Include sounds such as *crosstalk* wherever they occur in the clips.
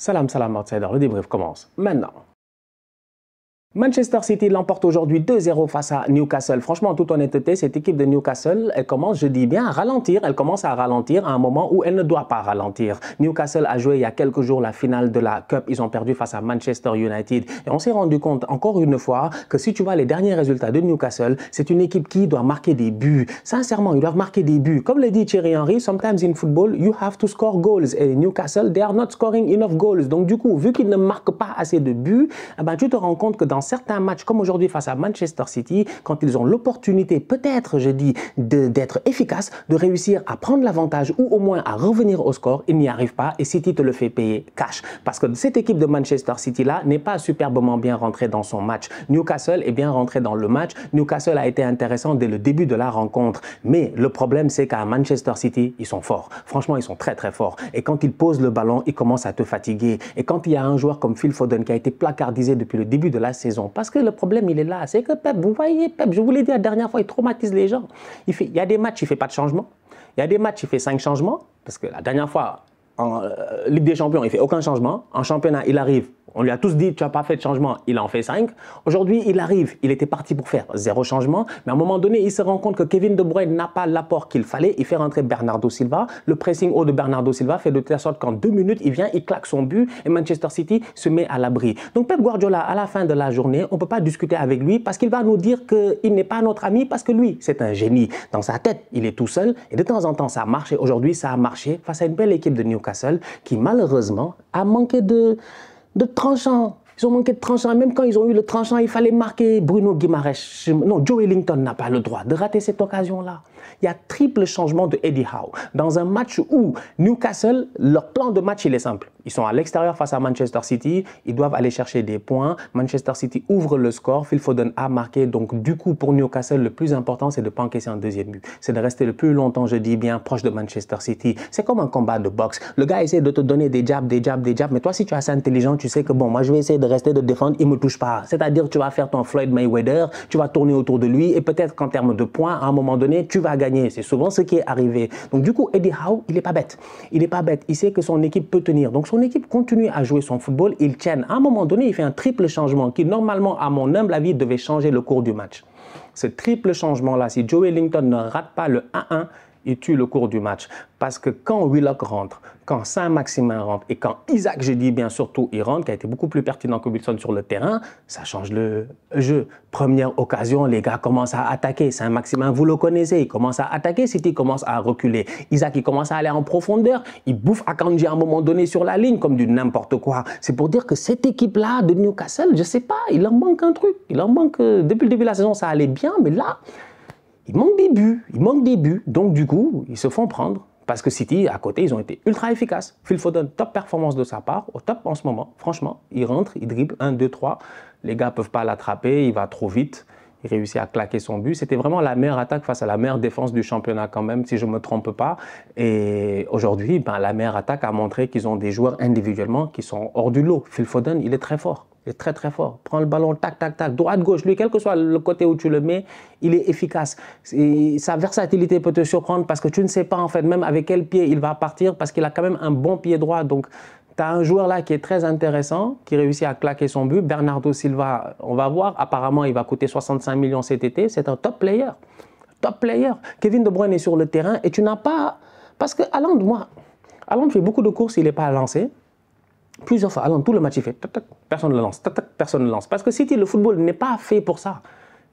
Salam, salam, outsider, le débrief commence maintenant. Manchester City l'emporte aujourd'hui 2-0 face à Newcastle. Franchement, en toute honnêteté, cette équipe de Newcastle, elle commence, je dis bien, à ralentir. Elle commence à ralentir à un moment où elle ne doit pas ralentir. Newcastle a joué il y a quelques jours la finale de la Cup. Ils ont perdu face à Manchester United. Et on s'est rendu compte, encore une fois, que si tu vois les derniers résultats de Newcastle, c'est une équipe qui doit marquer des buts. Sincèrement, ils doivent marquer des buts. Comme le dit Thierry Henry, sometimes in football, you have to score goals. Et Newcastle, they are not scoring enough goals. Donc du coup, vu qu'ils ne marquent pas assez de buts, eh ben, tu te rends compte que dans certains matchs, comme aujourd'hui face à Manchester City, quand ils ont l'opportunité, peut-être, je dis, d'être efficaces, de réussir à prendre l'avantage ou au moins à revenir au score, ils n'y arrivent pas et City te le fait payer cash. Parce que cette équipe de Manchester City-là n'est pas superbement bien rentrée dans son match. Newcastle est bien rentré dans le match. Newcastle a été intéressant dès le début de la rencontre. Mais le problème, c'est qu'à Manchester City, ils sont forts. Franchement, ils sont très très forts. Et quand ils posent le ballon, ils commencent à te fatiguer. Et quand il y a un joueur comme Phil Foden qui a été placardisé depuis le début de la saison, parce que le problème, il est là. C'est que Pep, vous voyez, Pep, je vous l'ai dit la dernière fois, il traumatise les gens. Il, fait, il y a des matchs, il ne fait pas de changement. Il y a des matchs, il fait cinq changements. Parce que la dernière fois, en euh, Ligue des Champions, il ne fait aucun changement. En championnat, il arrive. On lui a tous dit, tu n'as pas fait de changement. Il en fait 5. Aujourd'hui, il arrive. Il était parti pour faire zéro changement. Mais à un moment donné, il se rend compte que Kevin De Bruyne n'a pas l'apport qu'il fallait. Il fait rentrer Bernardo Silva. Le pressing haut de Bernardo Silva fait de telle sorte qu'en deux minutes, il vient, il claque son but et Manchester City se met à l'abri. Donc Pep Guardiola, à la fin de la journée, on ne peut pas discuter avec lui parce qu'il va nous dire qu'il n'est pas notre ami parce que lui, c'est un génie. Dans sa tête, il est tout seul. Et de temps en temps, ça marche. Et aujourd'hui, ça a marché face à une belle équipe de Newcastle qui malheureusement a manqué de, de tranchant ils ont manqué de tranchant. Même quand ils ont eu le tranchant, il fallait marquer Bruno Guimaraes. Non, Joe Ellington n'a pas le droit de rater cette occasion-là. Il y a triple changement de Eddie Howe. Dans un match où Newcastle, leur plan de match, il est simple. Ils sont à l'extérieur face à Manchester City. Ils doivent aller chercher des points. Manchester City ouvre le score. Phil Foden a marqué. Donc, du coup, pour Newcastle, le plus important, c'est de ne pas encaisser un deuxième but. C'est de rester le plus longtemps, je dis bien, proche de Manchester City. C'est comme un combat de boxe. Le gars essaie de te donner des jabs, des jabs, des jabs. Mais toi, si tu es assez intelligent, tu sais que bon, moi, je vais essayer de rester de défendre, il me touche pas. C'est-à-dire tu vas faire ton Floyd Mayweather, tu vas tourner autour de lui et peut-être qu'en termes de points, à un moment donné, tu vas gagner. C'est souvent ce qui est arrivé. Donc du coup, Eddie Howe, il n'est pas bête. Il n'est pas bête. Il sait que son équipe peut tenir. Donc son équipe continue à jouer son football. il tiennent. À un moment donné, il fait un triple changement qui normalement, à mon humble avis, devait changer le cours du match. Ce triple changement-là, si Joe Ellington ne rate pas le 1-1, il tue le cours du match. Parce que quand Willock rentre, quand Saint-Maximin rentre et quand Isaac, je dit bien surtout, il rentre, qui a été beaucoup plus pertinent que Wilson sur le terrain, ça change le jeu. Première occasion, les gars commencent à attaquer. Saint-Maximin, vous le connaissez, il commence à attaquer. City commence à reculer. Isaac, il commence à aller en profondeur. Il bouffe Akanji à un moment donné sur la ligne comme du n'importe quoi. C'est pour dire que cette équipe-là de Newcastle, je ne sais pas, il en manque un truc. Il en manque. Euh, depuis le début de la saison, ça allait bien, mais là, il manque des buts, il manque des buts. Donc du coup, ils se font prendre parce que City, à côté, ils ont été ultra efficaces. Phil Foden, top performance de sa part, au top en ce moment. Franchement, il rentre, il dribble, 1, 2, 3. Les gars ne peuvent pas l'attraper, il va trop vite il réussit à claquer son but. C'était vraiment la meilleure attaque face à la meilleure défense du championnat quand même, si je ne me trompe pas. Et aujourd'hui, ben, la meilleure attaque a montré qu'ils ont des joueurs individuellement qui sont hors du lot. Phil Foden, il est très fort. Il est très très fort. Prends le ballon, tac, tac, tac, droite, gauche. Lui, quel que soit le côté où tu le mets, il est efficace. sa versatilité peut te surprendre parce que tu ne sais pas en fait même avec quel pied il va partir parce qu'il a quand même un bon pied droit. Donc T'as un joueur là qui est très intéressant, qui réussit à claquer son but. Bernardo Silva, on va voir. Apparemment, il va coûter 65 millions cet été. C'est un top player. Top player. Kevin De Bruyne est sur le terrain et tu n'as pas. Parce que Allende, moi, Allende fait beaucoup de courses, il n'est pas lancé. Plusieurs fois, Allende, tout le match, il fait personne ne le lance, personne ne lance. Parce que City, le football n'est pas fait pour ça.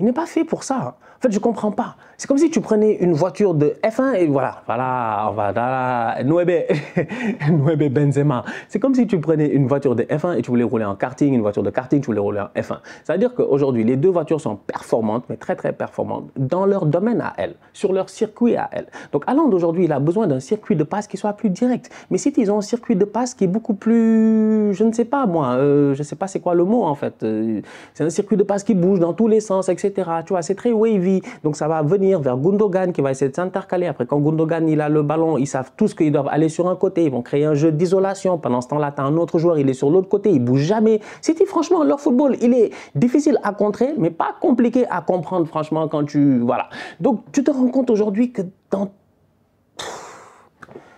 Il n'est pas fait pour ça. En fait, je ne comprends pas. C'est comme si tu prenais une voiture de F1 et voilà, voilà, voilà, *laughs* Benzema. C'est comme si tu prenais une voiture de F1 et tu voulais rouler en karting, une voiture de karting, tu voulais rouler en F1. C'est-à-dire qu'aujourd'hui, les deux voitures sont performantes, mais très très performantes, dans leur domaine à elles, sur leur circuit à elles. Donc, Allende aujourd'hui, il a besoin d'un circuit de passe qui soit plus direct. Mais si ils ont un circuit de passe qui est beaucoup plus, je ne sais pas moi, euh, je ne sais pas c'est quoi le mot en fait. Euh, c'est un circuit de passe qui bouge dans tous les sens, etc. Tu vois, c'est très wavy. Donc ça va venir vers Gundogan qui va essayer de s'intercaler. Après, quand Gundogan il a le ballon, ils savent tous qu'ils doivent aller sur un côté. Ils vont créer un jeu d'isolation. Pendant ce temps-là, tu as un autre joueur, il est sur l'autre côté, il bouge jamais. City, franchement, leur football, il est difficile à contrer, mais pas compliqué à comprendre, franchement, quand tu. Voilà. Donc tu te rends compte aujourd'hui que dans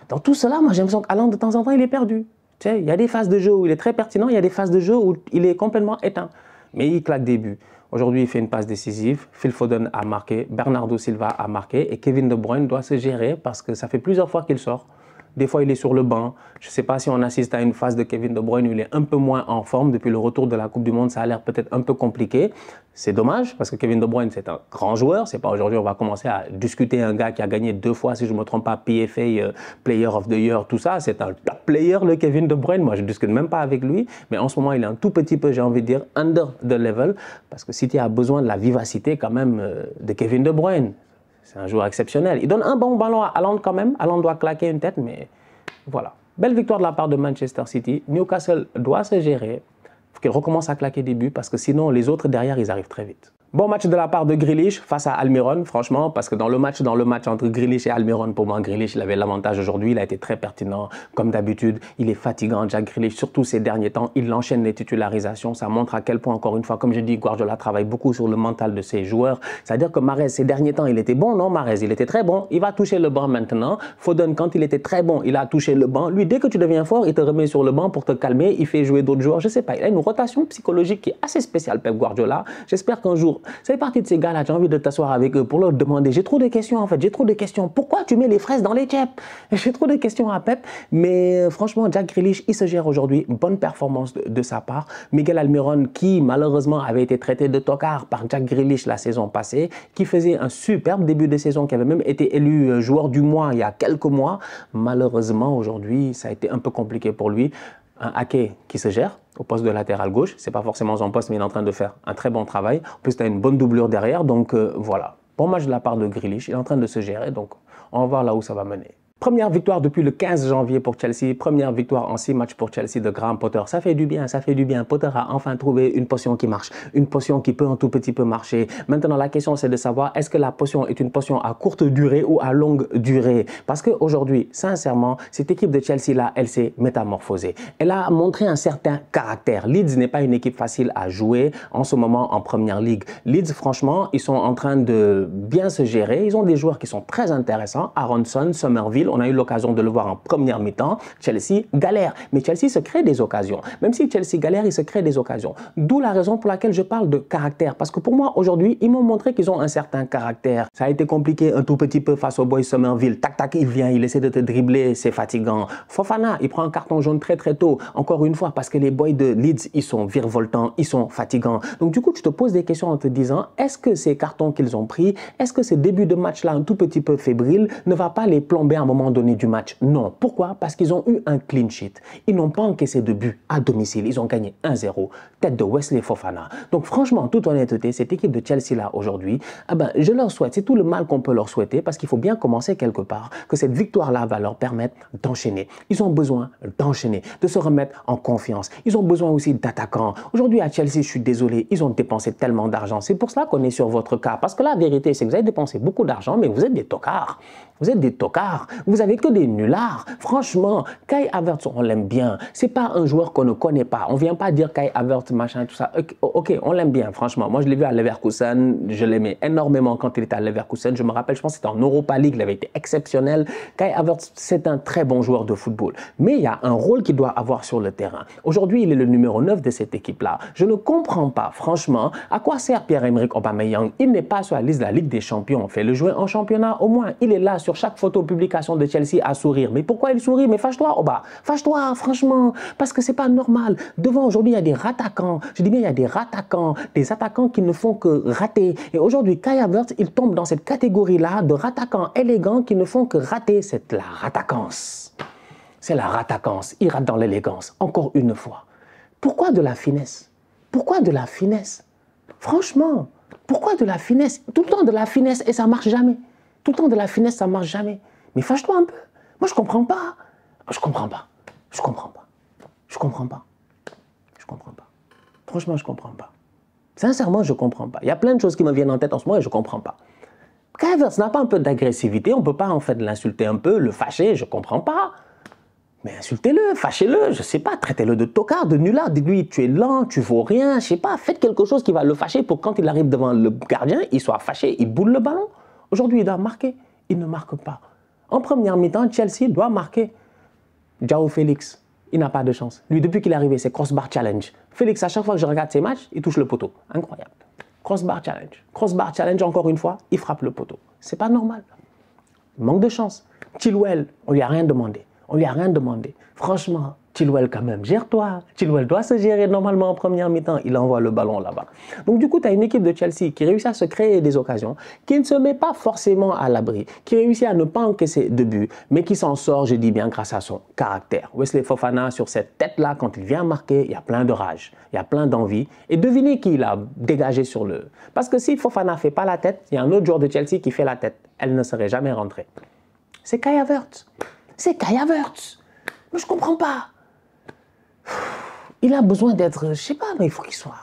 dans tout cela, moi j'ai l'impression qu'Alain, de temps en temps, il est perdu. Tu sais, il y a des phases de jeu où il est très pertinent, il y a des phases de jeu où il est complètement éteint. Mais il claque des buts. Aujourd'hui, il fait une passe décisive. Phil Foden a marqué, Bernardo Silva a marqué et Kevin De Bruyne doit se gérer parce que ça fait plusieurs fois qu'il sort. Des fois, il est sur le banc. Je ne sais pas si on assiste à une phase de Kevin De Bruyne où il est un peu moins en forme. Depuis le retour de la Coupe du Monde, ça a l'air peut-être un peu compliqué. C'est dommage parce que Kevin De Bruyne, c'est un grand joueur. C'est pas aujourd'hui on va commencer à discuter un gars qui a gagné deux fois, si je ne me trompe pas, PFA, euh, Player of the Year, tout ça. C'est un top player, le Kevin De Bruyne. Moi, je ne discute même pas avec lui. Mais en ce moment, il est un tout petit peu, j'ai envie de dire, under the level. Parce que City a besoin de la vivacité quand même euh, de Kevin De Bruyne. C'est un joueur exceptionnel. Il donne un bon ballon à Haaland quand même. Haaland doit claquer une tête, mais voilà. Belle victoire de la part de Manchester City. Newcastle doit se gérer. Il faut qu'il recommence à claquer des buts parce que sinon, les autres derrière, ils arrivent très vite. Bon match de la part de Grealish face à Almiron, franchement, parce que dans le match, dans le match entre Grealish et Almiron, pour moi, Grealish, il avait l'avantage aujourd'hui, il a été très pertinent, comme d'habitude, il est fatigant, Jack Grealish, surtout ces derniers temps, il enchaîne les titularisations, ça montre à quel point, encore une fois, comme je dis, Guardiola travaille beaucoup sur le mental de ses joueurs, c'est-à-dire que Marez, ces derniers temps, il était bon, non, Marez, il était très bon, il va toucher le banc maintenant, Foden, quand il était très bon, il a touché le banc, lui, dès que tu deviens fort, il te remet sur le banc pour te calmer, il fait jouer d'autres joueurs, je sais pas, il a une rotation psychologique qui est assez spéciale, Pep Guardiola, j'espère qu'un jour, c'est fait partie de ces gars-là, j'ai envie de t'asseoir avec eux pour leur demander. J'ai trop de questions en fait, j'ai trop de questions. Pourquoi tu mets les fraises dans les chips *laughs* J'ai trop de questions à Pep. Mais euh, franchement, Jack Grealish, il se gère aujourd'hui. Bonne performance de, sa part. Miguel Almiron, qui malheureusement avait été traité de tocard par Jack Grealish la saison passée, qui faisait un superbe début de saison, qui avait même été élu euh, joueur du mois il y a quelques mois. Malheureusement, aujourd'hui, ça a été un peu compliqué pour lui. Un hacker qui se gère, au poste de latéral gauche. C'est pas forcément son poste, mais il est en train de faire un très bon travail. En plus, tu as une bonne doublure derrière, donc euh, voilà. Bon match de la part de Grilich, il est en train de se gérer, donc on va voir là où ça va mener. Première victoire depuis le 15 janvier pour Chelsea, première victoire en six matchs pour Chelsea de Graham Potter. Ça fait du bien, ça fait du bien. Potter a enfin trouvé une potion qui marche, une potion qui peut un tout petit peu marcher. Maintenant, la question c'est de savoir est-ce que la potion est une potion à courte durée ou à longue durée Parce qu'aujourd'hui, sincèrement, cette équipe de Chelsea-là, elle s'est métamorphosée. Elle a montré un certain caractère. Leeds n'est pas une équipe facile à jouer en ce moment en Première Ligue. Leeds, franchement, ils sont en train de bien se gérer. Ils ont des joueurs qui sont très intéressants, Aronson, Somerville, on a eu l'occasion de le voir en première mi-temps. Chelsea galère. Mais Chelsea se crée des occasions. Même si Chelsea galère, il se crée des occasions. D'où la raison pour laquelle je parle de caractère. Parce que pour moi, aujourd'hui, ils m'ont montré qu'ils ont un certain caractère. Ça a été compliqué un tout petit peu face au Boys Somerville. Tac, tac, il vient, il essaie de te dribbler, c'est fatigant. Fofana, il prend un carton jaune très, très tôt. Encore une fois, parce que les boys de Leeds, ils sont virevoltants, ils sont fatigants. Donc, du coup, tu te poses des questions en te disant, est-ce que ces cartons qu'ils ont pris, est-ce que ce début de match-là, un tout petit peu fébrile, ne va pas les plomber à un moment donné du match. Non. Pourquoi Parce qu'ils ont eu un clean sheet. Ils n'ont pas encaissé de but à domicile. Ils ont gagné 1-0, tête de Wesley Fofana. Donc franchement, toute honnêteté, cette équipe de Chelsea-là aujourd'hui, ah ben, je leur souhaite, c'est tout le mal qu'on peut leur souhaiter parce qu'il faut bien commencer quelque part, que cette victoire-là va leur permettre d'enchaîner. Ils ont besoin d'enchaîner, de se remettre en confiance. Ils ont besoin aussi d'attaquants. Aujourd'hui à Chelsea, je suis désolé, ils ont dépensé tellement d'argent. C'est pour cela qu'on est sur votre cas. Parce que la vérité, c'est que vous avez dépensé beaucoup d'argent, mais vous êtes des tocards. Vous êtes des tocards. Vous avez que des nullards. Franchement, Kai Havertz, on l'aime bien. C'est pas un joueur qu'on ne connaît pas. On vient pas dire Kai Havertz, machin, tout ça. Ok, on l'aime bien, franchement. Moi, je l'ai vu à Leverkusen. Je l'aimais énormément quand il était à Leverkusen. Je me rappelle, je pense que c'était en Europa League. Il avait été exceptionnel. Kai Havertz, c'est un très bon joueur de football. Mais il y a un rôle qu'il doit avoir sur le terrain. Aujourd'hui, il est le numéro 9 de cette équipe-là. Je ne comprends pas, franchement, à quoi sert Pierre-Emerick Aubameyang. Il n'est pas sur la liste de la Ligue des Champions. Fait le jouer en championnat, au moins. Il est là sur chaque photo publication de Chelsea à sourire. Mais pourquoi il sourit Mais fâche-toi, Oba. Fâche-toi, franchement, parce que c'est pas normal. Devant, aujourd'hui, il y a des rattaquants. Je dis bien, il y a des rattaquants, des attaquants qui ne font que rater. Et aujourd'hui, Kai Havertz, il tombe dans cette catégorie-là de rattaquants élégants qui ne font que rater. C'est la ratacance C'est la ratacance Il rate dans l'élégance, encore une fois. Pourquoi de la finesse Pourquoi de la finesse Franchement, pourquoi de la finesse Tout le temps de la finesse et ça marche jamais. Tout le temps de la finesse, ça marche jamais. Mais fâche-toi un peu. Moi, je comprends pas. Ah, je comprends pas. Je comprends pas. Je comprends pas. Je comprends pas. Franchement, je comprends pas. Sincèrement, je comprends pas. Il y a plein de choses qui me viennent en tête en ce moment et je comprends pas. Quand n'a pas un peu d'agressivité, on peut pas en fait l'insulter un peu, le fâcher, je comprends pas. Mais insultez-le, fâchez-le, je sais pas, traitez-le de tocard, de nulard, dites-lui tu es lent, tu vaux rien, je sais pas, faites quelque chose qui va le fâcher pour quand il arrive devant le gardien, il soit fâché, il boule le ballon. Aujourd'hui, il doit marquer, il ne marque pas. En première mi-temps, Chelsea doit marquer Jao Félix. Il n'a pas de chance. Lui, depuis qu'il est arrivé, c'est crossbar challenge. Félix, à chaque fois que je regarde ses matchs, il touche le poteau. Incroyable. Crossbar challenge. Crossbar challenge, encore une fois, il frappe le poteau. C'est pas normal. Manque de chance. Chilwell, on lui a rien demandé. On lui a rien demandé. Franchement, Chilwell quand même, gère-toi. Chilwell doit se gérer normalement en première mi-temps. Il envoie le ballon là-bas. Donc du coup, tu as une équipe de Chelsea qui réussit à se créer des occasions, qui ne se met pas forcément à l'abri, qui réussit à ne pas encaisser de but, mais qui s'en sort, je dis bien, grâce à son caractère. Wesley Fofana, sur cette tête-là, quand il vient marquer, il y a plein de rage, il y a plein d'envie. Et devinez qui l'a a dégagé sur le... Parce que si Fofana fait pas la tête, il y a un autre joueur de Chelsea qui fait la tête. Elle ne serait jamais rentrée. C'est Kai Havertz. C'est Kaya Mais je comprends pas il a besoin d'être, je sais pas, mais il faut qu'il soit,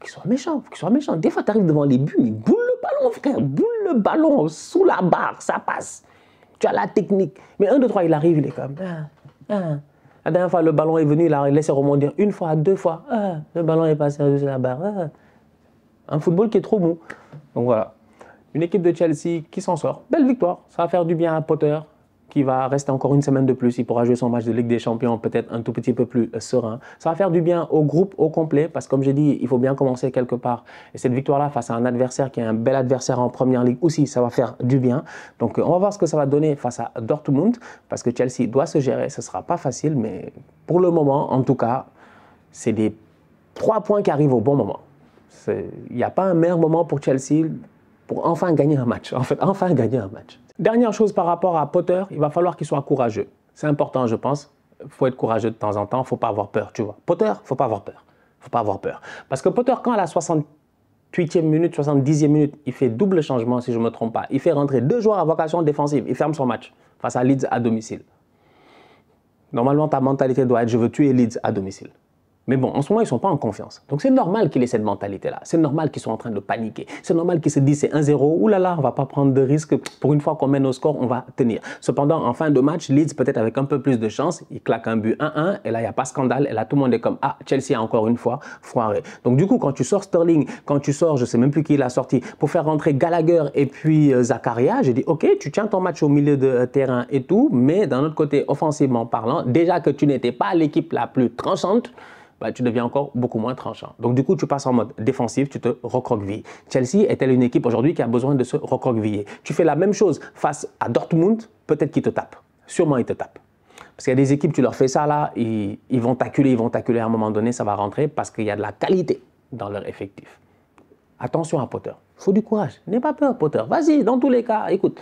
qu'il soit méchant, faut qu'il soit méchant. Des fois, tu arrives devant les buts, mais boule le ballon, frère, boule le ballon sous la barre, ça passe. Tu as la technique. Mais un 2, trois, il arrive, il est comme. La dernière fois, le ballon est venu, il a laissé remonter une fois, deux fois. le ballon est passé sous la barre. Un football qui est trop mou. Donc voilà. Une équipe de Chelsea qui s'en sort. Belle victoire. Ça va faire du bien à Potter qui va rester encore une semaine de plus. Il pourra jouer son match de Ligue des Champions peut-être un tout petit peu plus euh, serein. Ça va faire du bien au groupe au complet parce que comme j'ai dit, il faut bien commencer quelque part. Et cette victoire-là face à un adversaire qui est un bel adversaire en Première Ligue aussi, ça va faire du bien. Donc euh, on va voir ce que ça va donner face à Dortmund parce que Chelsea doit se gérer. Ce ne sera pas facile, mais pour le moment, en tout cas, c'est des trois points qui arrivent au bon moment. Il n'y a pas un meilleur moment pour Chelsea pour enfin gagner un match. En fait, enfin gagner un match. Dernière chose par rapport à Potter, il va falloir qu'il soit courageux. C'est important, je pense. Il faut être courageux de temps en temps, il faut pas avoir peur, tu vois. Potter, faut pas avoir peur. faut pas avoir peur. Parce que Potter, quand à la 68e minute, 70e minute, il fait double changement, si je ne me trompe pas. Il fait rentrer deux joueurs à vocation défensive. Il ferme son match face à Leeds à domicile. Normalement, ta mentalité doit être je veux tuer Leeds à domicile. Mais bon, en ce moment, ils ne sont pas en confiance. Donc c'est normal qu'il ait cette mentalité-là. C'est normal qu'ils soient en train de paniquer. C'est normal qu'ils se disent c'est 1-0, là, on ne va pas prendre de risques. Pour une fois qu'on mène au score, on va tenir. Cependant, en fin de match, Leeds, peut-être avec un peu plus de chance, il claque un but 1-1, et là, il n'y a pas scandale. Et là, tout le monde est comme, ah, Chelsea a encore une fois foiré. Donc du coup, quand tu sors Sterling, quand tu sors, je ne sais même plus qui l'a sorti, pour faire rentrer Gallagher et puis euh, Zakaria, j'ai dit, ok, tu tiens ton match au milieu de euh, terrain et tout, mais d'un autre côté, offensivement parlant, déjà que tu n'étais pas l'équipe la plus tranchante, bah, tu deviens encore beaucoup moins tranchant. Donc du coup, tu passes en mode défensif, tu te recroquevilles. Chelsea est-elle une équipe aujourd'hui qui a besoin de se recroqueviller Tu fais la même chose face à Dortmund, peut-être qu'ils te tapent. Sûrement, ils te tapent. Parce qu'il y a des équipes, tu leur fais ça là, ils, ils vont t'acculer, ils vont t'acculer à un moment donné, ça va rentrer parce qu'il y a de la qualité dans leur effectif. Attention à Potter. Il faut du courage. N'aie pas peur, Potter. Vas-y, dans tous les cas, écoute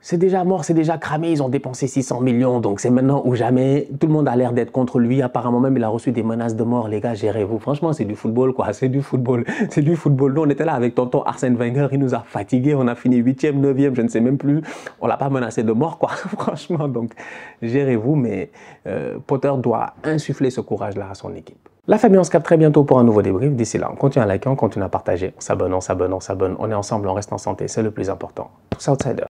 c'est déjà mort, c'est déjà cramé, ils ont dépensé 600 millions, donc c'est maintenant ou jamais. Tout le monde a l'air d'être contre lui, apparemment même il a reçu des menaces de mort, les gars, gérez-vous. Franchement, c'est du football, quoi, c'est du football, *laughs* c'est du football. Nous, on était là avec tonton Arsène Wenger, il nous a fatigués, on a fini 8e, 9e, je ne sais même plus. On l'a pas menacé de mort, quoi, *laughs* franchement, donc gérez-vous, mais euh, Potter doit insuffler ce courage-là à son équipe. La famille, on se capte très bientôt pour un nouveau débrief. D'ici là, on continue à liker, on continue à partager, on s'abonne, on s'abonne, on s'abonne. On est ensemble, on reste en santé, c'est le plus important. Tous outsiders.